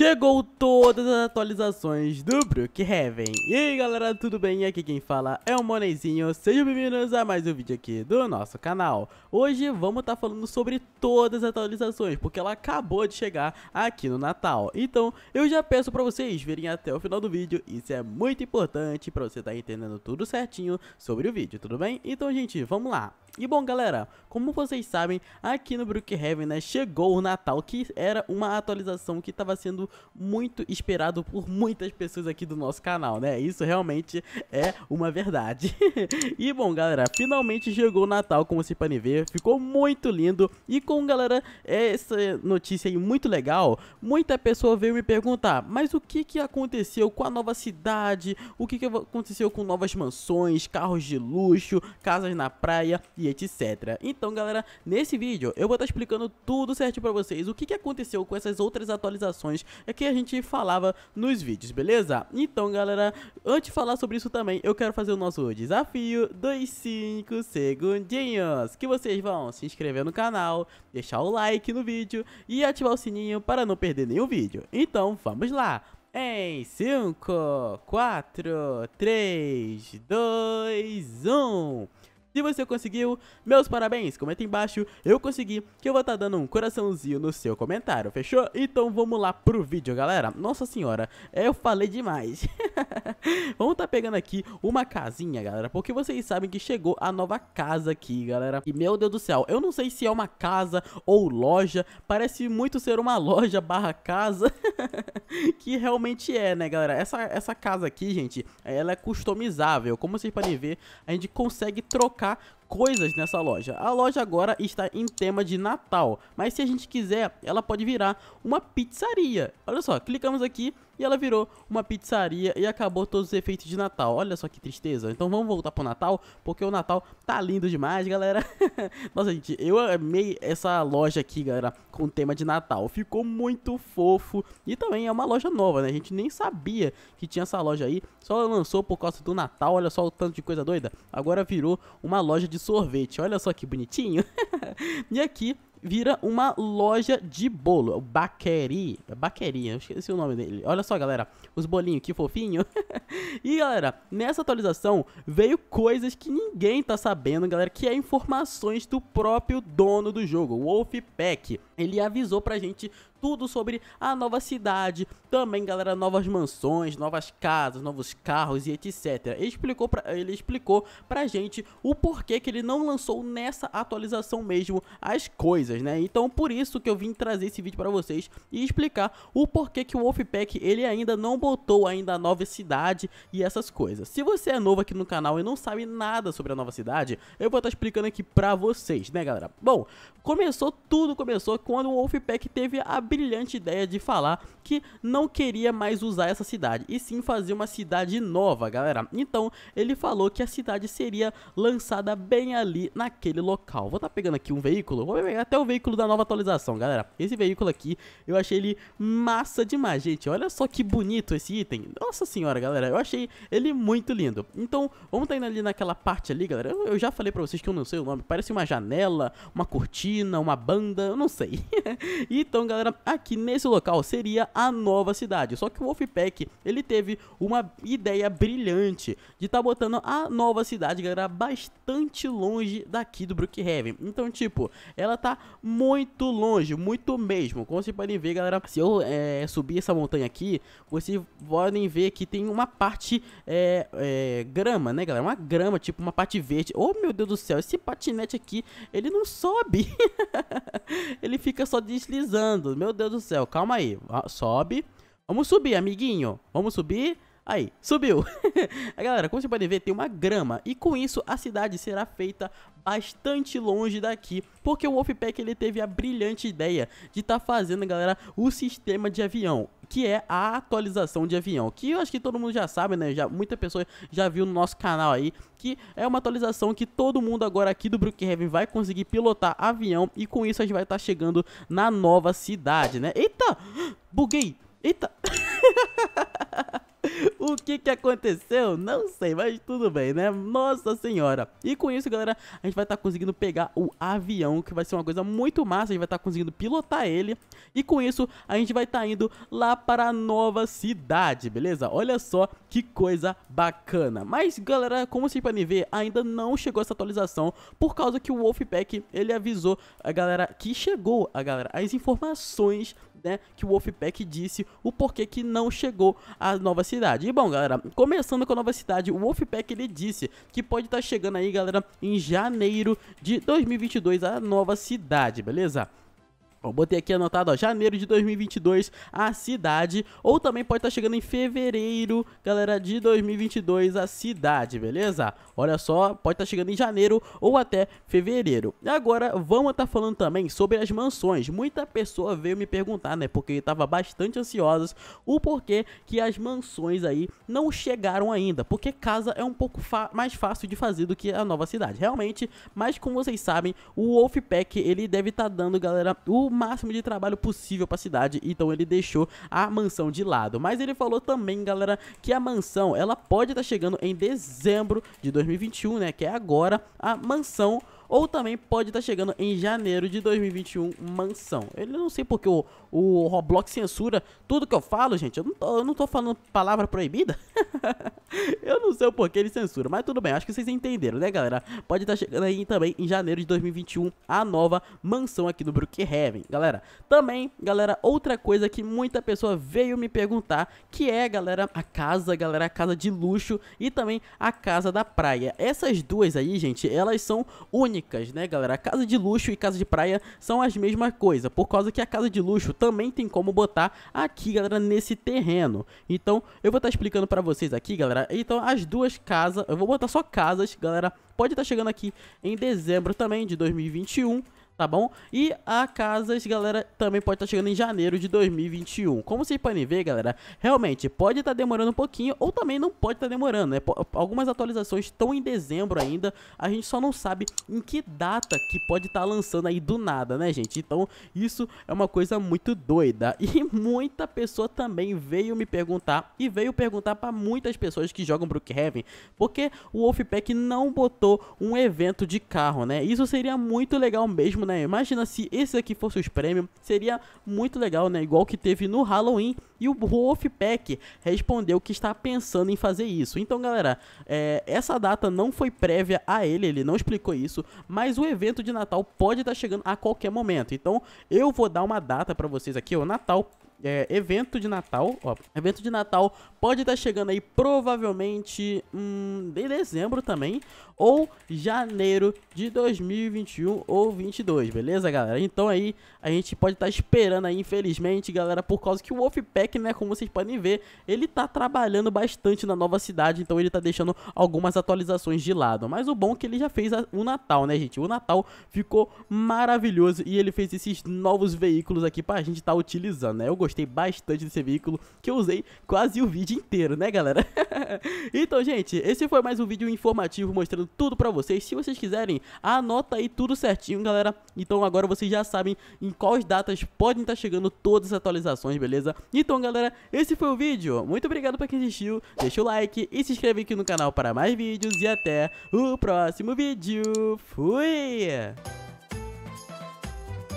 Chegou todas as atualizações do Brookhaven. E aí galera, tudo bem? Aqui quem fala é o Monezinho. Sejam bem-vindos a mais um vídeo aqui do nosso canal. Hoje vamos estar tá falando sobre todas as atualizações, porque ela acabou de chegar aqui no Natal. Então eu já peço para vocês virem até o final do vídeo. Isso é muito importante para você estar tá entendendo tudo certinho sobre o vídeo, tudo bem? Então gente, vamos lá. E bom galera, como vocês sabem, aqui no Brookhaven né, chegou o Natal, que era uma atualização que estava sendo muito esperado por muitas pessoas aqui do nosso canal, né? Isso realmente é uma verdade. e bom, galera, finalmente chegou o Natal, como vocês podem ver, ficou muito lindo. E com, galera, essa notícia aí muito legal, muita pessoa veio me perguntar, mas o que, que aconteceu com a nova cidade? O que, que aconteceu com novas mansões, carros de luxo, casas na praia e etc. Então, galera, nesse vídeo eu vou estar tá explicando tudo certo pra vocês, o que, que aconteceu com essas outras atualizações é que a gente falava nos vídeos, beleza? Então, galera, antes de falar sobre isso também, eu quero fazer o nosso desafio dos 5 segundinhos, que vocês vão se inscrever no canal, deixar o like no vídeo e ativar o sininho para não perder nenhum vídeo. Então, vamos lá! Em 5, 4, 3, 2, 1... Se você conseguiu, meus parabéns, comenta embaixo, eu consegui, que eu vou estar tá dando um coraçãozinho no seu comentário, fechou? Então vamos lá pro vídeo, galera. Nossa senhora, eu falei demais. vamos tá pegando aqui uma casinha, galera, porque vocês sabem que chegou a nova casa aqui, galera. E meu Deus do céu, eu não sei se é uma casa ou loja, parece muito ser uma loja barra casa, que realmente é, né, galera? Essa, essa casa aqui, gente, ela é customizável, como vocês podem ver, a gente consegue trocar tá coisas nessa loja. A loja agora está em tema de Natal, mas se a gente quiser, ela pode virar uma pizzaria. Olha só, clicamos aqui e ela virou uma pizzaria e acabou todos os efeitos de Natal. Olha só que tristeza. Então vamos voltar pro Natal, porque o Natal tá lindo demais, galera. Nossa, gente, eu amei essa loja aqui, galera, com tema de Natal. Ficou muito fofo e também é uma loja nova, né? A gente nem sabia que tinha essa loja aí, só lançou por causa do Natal. Olha só o tanto de coisa doida. Agora virou uma loja de de sorvete. Olha só que bonitinho. e aqui vira uma loja de bolo, Baqueri, é Baqueria, eu esqueci o nome dele. Olha só, galera, os bolinhos, que fofinho. e, galera, nessa atualização veio coisas que ninguém tá sabendo, galera, que é informações do próprio dono do jogo, Wolfpack. Ele avisou pra gente tudo sobre a nova cidade, também, galera, novas mansões, novas casas, novos carros e etc. Ele explicou pra, ele explicou pra gente o porquê que ele não lançou nessa atualização mesmo as coisas, né? Então, por isso que eu vim trazer esse vídeo para vocês e explicar o porquê que o Wolfpack ele ainda não botou ainda a nova cidade e essas coisas. Se você é novo aqui no canal e não sabe nada sobre a nova cidade, eu vou estar tá explicando aqui pra vocês, né, galera? Bom, começou tudo, começou quando o Wolfpack teve a brilhante ideia de falar que não queria mais usar essa cidade, e sim fazer uma cidade nova, galera. Então, ele falou que a cidade seria lançada bem ali naquele local. Vou estar tá pegando aqui um veículo, vou pegar até o veículo da nova atualização, galera. Esse veículo aqui, eu achei ele massa demais, gente. Olha só que bonito esse item. Nossa senhora, galera, eu achei ele muito lindo. Então, vamos estar tá indo ali naquela parte ali, galera. Eu, eu já falei pra vocês que eu não sei o nome, parece uma janela, uma cortina, uma banda, eu não sei. então, galera, aqui nesse local seria a nova cidade. Só que o Wolfpack, ele teve uma ideia brilhante de estar tá botando a nova cidade, galera, bastante longe daqui do Brookhaven. Então, tipo, ela tá muito longe, muito mesmo. Como vocês podem ver, galera, se eu é, subir essa montanha aqui, vocês podem ver que tem uma parte é, é, grama, né, galera? Uma grama, tipo uma parte verde. Oh, meu Deus do céu, esse patinete aqui, ele não sobe. ele fica só deslizando. Meu meu Deus do céu, calma aí. Ah, sobe. Vamos subir, amiguinho. Vamos subir. Aí, subiu. Galera, como você pode ver, tem uma grama. E com isso, a cidade será feita bastante longe daqui, porque o Wolfpack ele teve a brilhante ideia de estar tá fazendo, galera, o sistema de avião, que é a atualização de avião, que eu acho que todo mundo já sabe, né? Já muita pessoa já viu no nosso canal aí, que é uma atualização que todo mundo agora aqui do Brookhaven vai conseguir pilotar avião e com isso a gente vai estar tá chegando na nova cidade, né? Eita! Buguei! Eita! O que que aconteceu? Não sei, mas tudo bem, né? Nossa senhora. E com isso, galera, a gente vai estar tá conseguindo pegar o avião, que vai ser uma coisa muito massa. A gente vai estar tá conseguindo pilotar ele. E com isso, a gente vai estar tá indo lá para a nova cidade, beleza? Olha só que coisa bacana. Mas, galera, como vocês podem ver, ainda não chegou essa atualização, por causa que o Wolfpack, ele avisou a galera que chegou, a galera, as informações né, que o Wolfpack disse o porquê que não chegou à nova cidade. E bom, galera, começando com a nova cidade, o Wolfpack ele disse que pode estar tá chegando aí, galera, em janeiro de 2022 a nova cidade, beleza? Eu botei aqui anotado, ó, janeiro de 2022, a cidade. Ou também pode estar tá chegando em fevereiro, galera, de 2022, a cidade, beleza? Olha só, pode estar tá chegando em janeiro ou até fevereiro. E agora, vamos estar tá falando também sobre as mansões. Muita pessoa veio me perguntar, né, porque estava bastante ansiosa, o porquê que as mansões aí não chegaram ainda. Porque casa é um pouco mais fácil de fazer do que a nova cidade, realmente. Mas, como vocês sabem, o Wolfpack, ele deve estar dando, galera, o máximo de trabalho possível para a cidade, então ele deixou a mansão de lado. Mas ele falou também, galera, que a mansão ela pode estar tá chegando em dezembro de 2021, né, que é agora a mansão ou também pode estar tá chegando em janeiro de 2021 mansão. Eu não sei porque o, o Roblox censura tudo que eu falo, gente. Eu não tô, eu não tô falando palavra proibida. eu não sei o porquê ele censura, mas tudo bem. Acho que vocês entenderam, né, galera? Pode estar tá chegando aí também em janeiro de 2021 a nova mansão aqui do Brookhaven, galera. Também, galera, outra coisa que muita pessoa veio me perguntar, que é, galera, a casa, galera, a casa de luxo e também a casa da praia. Essas duas aí, gente, elas são únicas icônicas, né, galera? A casa de luxo e casa de praia são as mesmas coisas, por causa que a casa de luxo também tem como botar aqui, galera, nesse terreno. Então, eu vou estar tá explicando para vocês aqui, galera. Então, as duas casas, eu vou botar só casas, galera. Pode estar tá chegando aqui em dezembro também de 2021 tá bom? E a Casas, galera, também pode estar tá chegando em janeiro de 2021. Como vocês podem ver, galera, realmente pode estar tá demorando um pouquinho ou também não pode estar tá demorando, né? P algumas atualizações estão em dezembro ainda, a gente só não sabe em que data que pode estar tá lançando aí do nada, né, gente? Então, isso é uma coisa muito doida. E muita pessoa também veio me perguntar e veio perguntar para muitas pessoas que jogam Brookhaven, porque o Wolfpack não botou um evento de carro, né? Isso seria muito legal mesmo né? Imagina se esse aqui fosse os prêmios, seria muito legal, né? Igual que teve no Halloween. E o Wolfpack respondeu que está pensando em fazer isso. Então, galera, é, essa data não foi prévia a ele, ele não explicou isso, mas o evento de Natal pode estar tá chegando a qualquer momento. Então, eu vou dar uma data para vocês aqui, o Natal é, evento de Natal, ó, evento de Natal pode estar tá chegando aí provavelmente hum, de dezembro também, ou janeiro de 2021 ou 22, beleza, galera? Então aí a gente pode estar tá esperando aí, infelizmente, galera, por causa que o Wolfpack, né, como vocês podem ver, ele tá trabalhando bastante na nova cidade, então ele tá deixando algumas atualizações de lado. Mas o bom é que ele já fez a, o Natal, né, gente? O Natal ficou maravilhoso e ele fez esses novos veículos aqui pra gente estar tá utilizando, né? Eu gostei gostei bastante desse veículo, que eu usei quase o vídeo inteiro, né galera? então gente, esse foi mais um vídeo informativo mostrando tudo pra vocês, se vocês quiserem, anota aí tudo certinho galera, então agora vocês já sabem em quais datas podem estar tá chegando todas as atualizações, beleza? Então galera, esse foi o vídeo, muito obrigado pra quem assistiu, deixa o like e se inscreve aqui no canal para mais vídeos e até o próximo vídeo, fui!